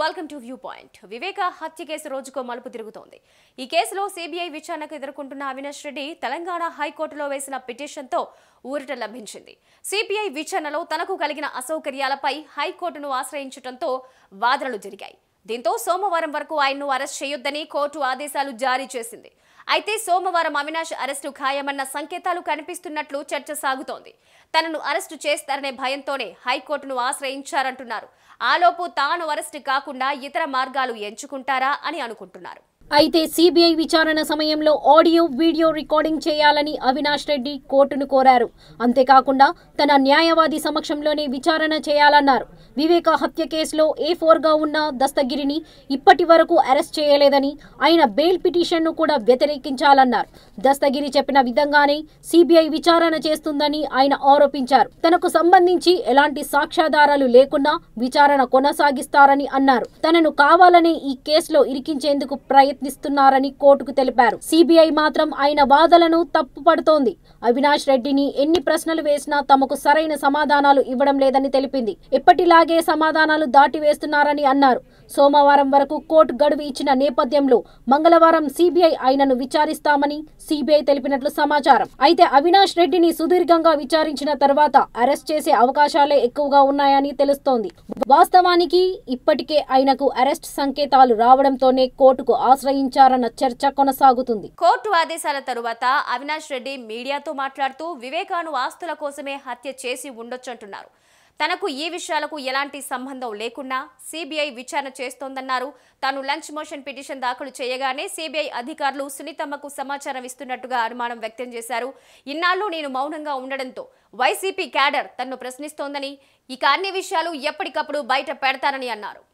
welcome to view point Viveka హత్య case రోజుకో మలుపు తిరుగుతోంది ఈ కేసులో సిబిఐ విచారణకు ఎదుర్కొంటున్న అవినాష్ రెడ్డి తెలంగాణ హైకోర్టులో వేసిన పిటిషన్తో ఊరట లభించింది సిబిఐ విచారణలో తనకు కలిగిన అసౌకర్యాలపై హైకోర్టును ఆశ్రయించడంతో వాదనలు జరిగాయి దీంతో సోమవారం వరకు ఆయన్ను అరెస్ట్ చేయొద్దని కోర్టు ఆదేశాలు జారీ చేసింది అయితే సోమవారం అవినాష్ అరెస్టు ఖాయమన్న సంకేతాలు కనిపిస్తున్నట్లు చర్చ సాగుతోంది తనను అరెస్టు చేస్తారనే భయంతోనే హైకోర్టును ఆశ్రయించారంటున్నారు ఆలోపు తాను అరెస్టు కాకుండా ఇతర మార్గాలు ఎంచుకుంటారా అని అనుకుంటున్నారు అయితే సిబిఐ విచారణ సమయంలో ఆడియో వీడియో రికార్డింగ్ చేయాలని అవినాష్ రెడ్డి కోర్టును కోరారు అంతేకాకుండా తన న్యాయవాది సమక్షంలోనే విచారణ చేయాలన్నారు వివేక హత్య కేసులో ఏ ఫోర్గా ఉన్న దస్తగిరిని ఇప్పటి వరకు అరెస్ట్ చేయలేదని ఆయన బెయిల్ పిటిషన్ను కూడా వ్యతిరేకించాలన్నారు దస్తగిరి చెప్పిన విధంగానే సిబిఐ విచారణ చేస్తుందని ఆయన ఆరోపించారు తనకు సంబంధించి ఎలాంటి సాక్ష్యాధారాలు లేకున్నా విచారణ కొనసాగిస్తారని అన్నారు తనను కావాలనే ఈ కేసులో ఇరికించేందుకు ప్రయత్నం ప్రయత్నిస్తున్నారని కోర్టుకు తెలిపారు సిబిఐ మాత్రం ఆయన వాదనలను తప్పుపడుతోంది అవినాష్ రెడ్డిని ఎన్ని ప్రశ్నలు వేసినా తమకు సరైన సమాధానాలు ఇవ్వడం లేదని తెలిపింది ఎప్పటిలాగే సమాధానాలు దాటివేస్తున్నారని అన్నారు సోమవారం వరకు కోర్టు గడువు ఇచ్చిన నేపథ్యంలో మంగళవారం సిబిఐ ఆయనను విచారిస్తామని సిబిఐ తెలిపినట్లు సమాచారం అయితే అవినాష్ రెడ్డిని సుదీర్ఘంగా విచారించిన తర్వాత అరెస్ట్ చేసే అవకాశాలే ఎక్కువగా ఉన్నాయని తెలుస్తోంది వాస్తవానికి ఇప్పటికే ఆయనకు అరెస్ట్ సంకేతాలు రావడంతోనే కోర్టుకు ఆశ్రయం ఆశ్రయించారన్న చర్చ కొనసాగుతుంది కోర్టు ఆదేశాల తరువాత అవినాష్ రెడ్డి మీడియాతో మాట్లాడుతూ వివేకాను ఆస్తుల కోసమే హత్య చేసి ఉండొచ్చంటున్నారు తనకు ఈ విషయాలకు ఎలాంటి సంబంధం లేకున్నా సిబిఐ విచారణ చేస్తోందన్నారు తాను లంచ్ మోషన్ పిటిషన్ దాఖలు చేయగానే సిబిఐ అధికారులు సునీతమ్మకు సమాచారం ఇస్తున్నట్టుగా అనుమానం వ్యక్తం చేశారు ఇన్నాళ్ళు నేను మౌనంగా ఉండడంతో వైసీపీ క్యాడర్ తన్ను ప్రశ్నిస్తోందని ఇక అన్ని విషయాలు ఎప్పటికప్పుడు బయట పెడతానని అన్నారు